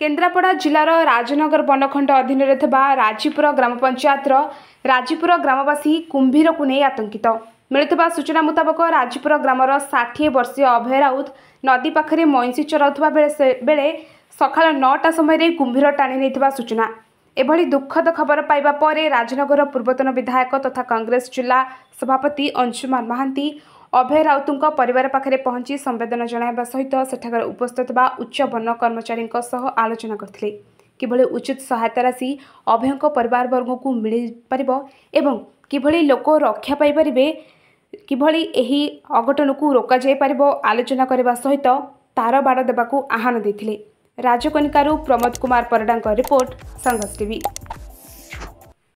କେନ୍ଦ୍ରାପଡ଼ା ଜିଲ୍ଲାର ରାଜନଗର ବନଖଣ୍ଡ ଅଧୀନରେ ଥିବା ରାଜୀପୁର ଗ୍ରାମ ପଞ୍ଚାୟତର ରାଜୀପୁର ଗ୍ରାମବାସୀ କୁମ୍ଭୀରକୁ ନେଇ ଆତଙ୍କିତ ମିଳିଥିବା ସୂଚନା ମୁତାବକ ରାଜୀପୁର ଗ୍ରାମର ଷାଠିଏ ବର୍ଷୀୟ ଅଭୟ ରାଉତ ନଦୀ ପାଖରେ ମଇଁଷି ଚରାଉଥିବା ବେଳେ ବେଳେ ସକାଳ ନଅଟା ସମୟରେ କୁମ୍ଭୀର ଟାଣି ନେଇଥିବା ସୂଚନା ଏଭଳି ଦୁଃଖଦ ଖବର ପାଇବା ପରେ ରାଜନଗରର ପୂର୍ବତନ ବିଧାୟକ ତଥା କଂଗ୍ରେସ ଜିଲ୍ଲା ସଭାପତି ଅଂଶୁମାନ ମହାନ୍ତି ଅଭୟ ରାଉତଙ୍କ ପରିବାର ପାଖରେ ପହଞ୍ଚି ସମ୍ବେଦନା ଜଣାଇବା ସହିତ ସେଠାକାର ଉପସ୍ଥିତ ଥିବା ଉଚ୍ଚବର୍ଣ୍ଣ କର୍ମଚାରୀଙ୍କ ସହ ଆଲୋଚନା କରିଥିଲେ କିଭଳି ଉଚିତ ସହାୟତା ରାଶି ଅଭୟଙ୍କ ପରିବାରବର୍ଗଙ୍କୁ ମିଳିପାରିବ ଏବଂ କିଭଳି ଲୋକ ରକ୍ଷା ପାଇପାରିବେ କିଭଳି ଏହି ଅଘଟଣକୁ ରୋକାଯାଇପାରିବ ଆଲୋଚନା କରିବା ସହିତ ତାର ବାଡ଼ ଦେବାକୁ ଆହ୍ୱାନ ଦେଇଥିଲେ ରାଜକନିକାରୁ ପ୍ରମୋଦ କୁମାର ପରିଡ଼ାଙ୍କ ରିପୋର୍ଟ ସଂଘର୍ଷ ଟିଭି